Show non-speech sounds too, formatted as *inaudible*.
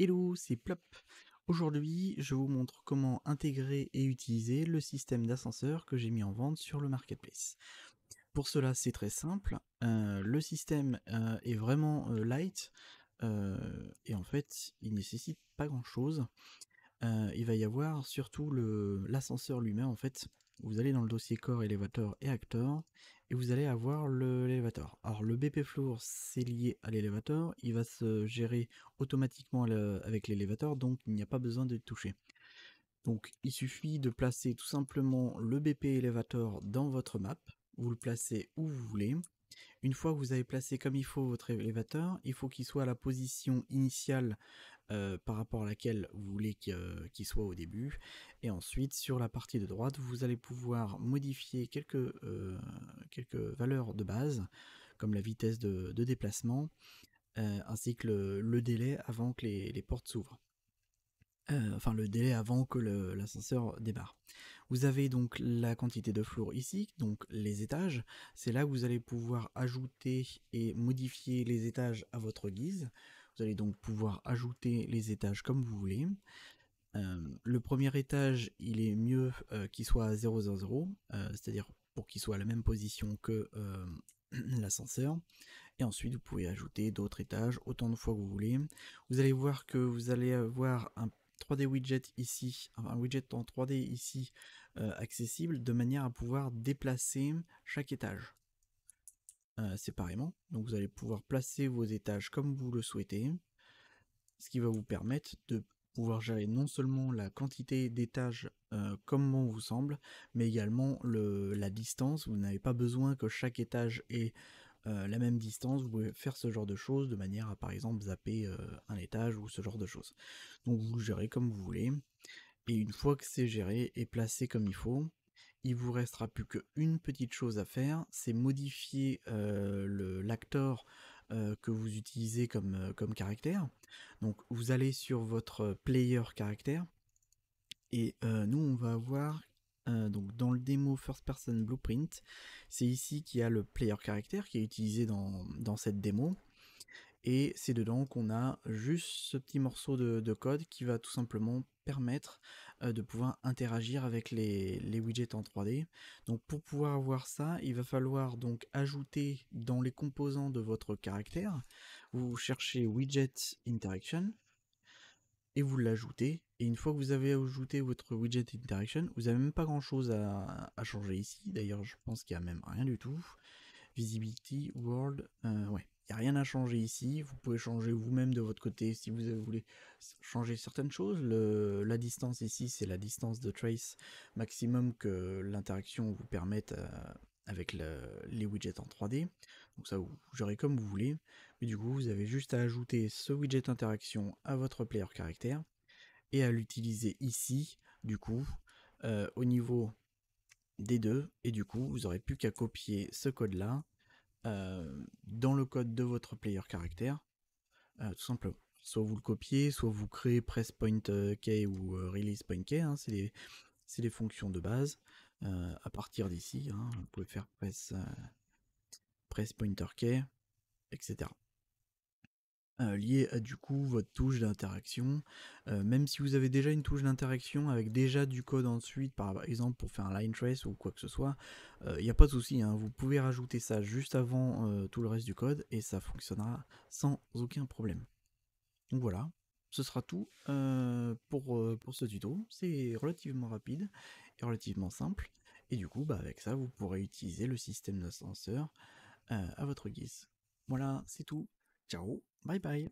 Hello, c'est Plop. Aujourd'hui, je vous montre comment intégrer et utiliser le système d'ascenseur que j'ai mis en vente sur le marketplace. Pour cela, c'est très simple. Euh, le système euh, est vraiment euh, light et en fait, il ne nécessite pas grand chose. il va y avoir surtout l'ascenseur lui-même en fait vous allez dans le dossier corps, élévateur et acteur et vous allez avoir l'élévateur. Alors le BP Floor c'est lié à l'élévateur, il va se gérer automatiquement avec l'élévateur donc il n'y a pas besoin de le toucher. Donc il suffit de placer tout simplement le BP Élévateur dans votre map, vous le placez où vous voulez, une fois que vous avez placé comme il faut votre élévateur, il faut qu'il soit à la position initiale euh, par rapport à laquelle vous voulez euh, qu'il soit au début. Et ensuite, sur la partie de droite, vous allez pouvoir modifier quelques, euh, quelques valeurs de base, comme la vitesse de, déplacement, ainsi que le, délai avant que les, portes s'ouvrent. enfin, le délai avant que l'ascenseur démarre. Vous avez donc la quantité de floor ici, donc les étages. C'est là que vous allez pouvoir ajouter et modifier les étages à votre guise. Vous allez donc pouvoir ajouter les étages comme vous voulez. Euh, le premier étage, il est mieux euh, qu'il soit à 000, euh, c'est-à-dire pour qu'il soit à la même position que *clears throat* l'ascenseur. Et ensuite, vous pouvez ajouter d'autres étages autant de fois que vous voulez. Vous allez voir que vous allez avoir un 3D widget ici, un widget en 3D ici euh, accessible de manière à pouvoir déplacer chaque étage euh, séparément. Donc vous allez pouvoir placer vos étages comme vous le souhaitez, ce qui va vous permettre de pouvoir gérer non seulement la quantité d'étages euh, comme on vous semble, mais également le, la distance. Vous n'avez pas besoin que chaque étage ait euh, la même distance, vous pouvez faire ce genre de choses de manière à par exemple zapper euh, un étage ou ce genre de choses. Donc vous gérez comme vous voulez. Et une fois que c'est géré et placé comme il faut, il vous restera plus qu'une petite chose à faire, c'est modifier euh, l'acteur que vous utilisez comme, comme, caractère. Donc vous allez sur votre player caractère et nous on va avoir euh, donc dans le démo First Person Blueprint, c'est ici qu'il y a le player caractère qui est utilisé dans, dans cette démo. Et c'est dedans qu'on a juste ce petit morceau de, code qui va tout simplement permettre euh, de pouvoir interagir avec les, widgets en 3D. Donc pour pouvoir avoir ça, il va falloir donc ajouter dans les composants de votre caractère, vous cherchez widget interaction, vous l'ajoutez. Et une fois que vous avez ajouté votre widget interaction, vous n'avez même pas grand chose à, changer ici. D'ailleurs, je pense qu'il n'y a même rien du tout. Visibility, World, euh, ouais. Il n'y a rien à changer ici. Vous pouvez changer vous-même de votre côté si vous voulez changer certaines choses. Le, la distance ici, c'est la distance de trace maximum que l'interaction vous permette euh, avec les widgets en 3D. Donc ça, vous gérez comme vous voulez. Mais du coup, vous avez juste à ajouter ce widget interaction à votre player caractère et à l'utiliser ici, du coup, euh, au niveau des deux. Et du coup, vous n'aurez plus qu'à copier ce code-là euh, dans le code de votre player caractère, euh, tout simplement. Soit vous le copiez, soit vous créez press point key ou release point hein. c'est les, fonctions de base. Euh, à partir d'ici. vous hein, pouvez faire press, euh, pointer key, etc. Euh, lié à du coup votre touche d'interaction. même si vous avez déjà une touche d'interaction avec déjà du code ensuite, par exemple pour faire un line trace ou quoi que ce soit, il n'y a pas de souci. Hein. vous pouvez rajouter ça juste avant tout le reste du code et ça fonctionnera sans aucun problème. Donc voilà, ce sera tout euh, euh, pour, ce tuto. C'est relativement rapide et relativement simple. Et du coup, bah, avec ça, vous pourrez utiliser le système d'ascenseur euh, à votre guise. Voilà, c'est tout. Ciao, bye bye